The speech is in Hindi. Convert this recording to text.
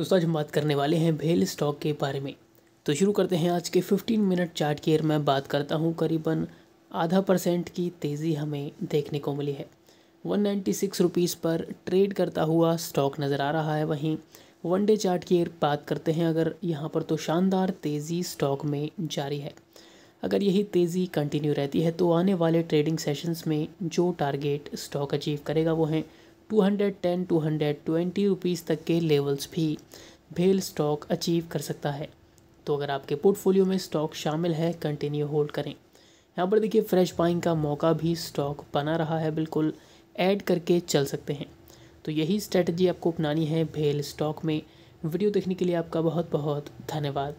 दोस्तों आज हम बात करने वाले हैं भेल स्टॉक के बारे में तो शुरू करते हैं आज के 15 मिनट चार्ट की मैं बात करता हूँ करीबन आधा परसेंट की तेज़ी हमें देखने को मिली है वन नाइन्टी सिक्स रुपीज़ पर ट्रेड करता हुआ स्टॉक नज़र आ रहा है वहीं वन डे चार्ट की बात करते हैं अगर यहाँ पर तो शानदार तेज़ी स्टॉक में जारी है अगर यही तेज़ी कंटिन्यू रहती है तो आने वाले ट्रेडिंग सेशंस में जो टारगेट स्टॉक अचीव करेगा वो हैं 210 220 रुपीस तक के लेवल्स भी भेल स्टॉक अचीव कर सकता है तो अगर आपके पोर्टफोलियो में स्टॉक शामिल है कंटिन्यू होल्ड करें यहाँ पर देखिए फ्रेश बाइंग का मौका भी स्टॉक बना रहा है बिल्कुल ऐड करके चल सकते हैं तो यही स्ट्रेटजी आपको अपनानी है भेल स्टॉक में वीडियो देखने के लिए आपका बहुत बहुत धन्यवाद